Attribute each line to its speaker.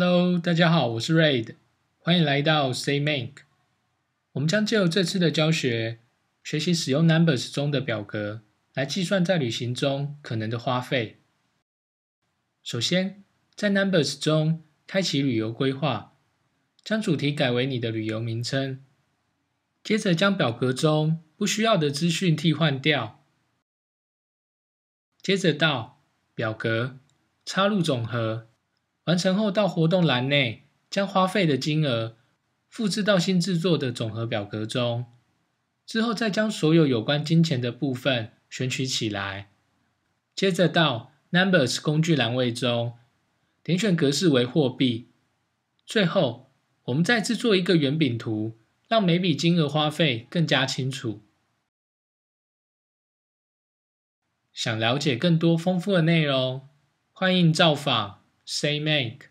Speaker 1: Hello，大家好，我是 r a i d 欢迎来到 CMake。我们将就这次的教学，学习使用 Numbers 中的表格来计算在旅行中可能的花费。首先，在 Numbers 中开启旅游规划，将主题改为你的旅游名称。接着将表格中不需要的资讯替换掉。接着到表格，插入总和。完成后，到活动栏内将花费的金额复制到新制作的总和表格中，之后再将所有有关金钱的部分选取起来。接着到 Numbers 工具栏位中，点选格式为货币。最后，我们再制作一个圆饼图，让每笔金额花费更加清楚。想了解更
Speaker 2: 多
Speaker 3: 丰富的内容，欢迎造访。say make.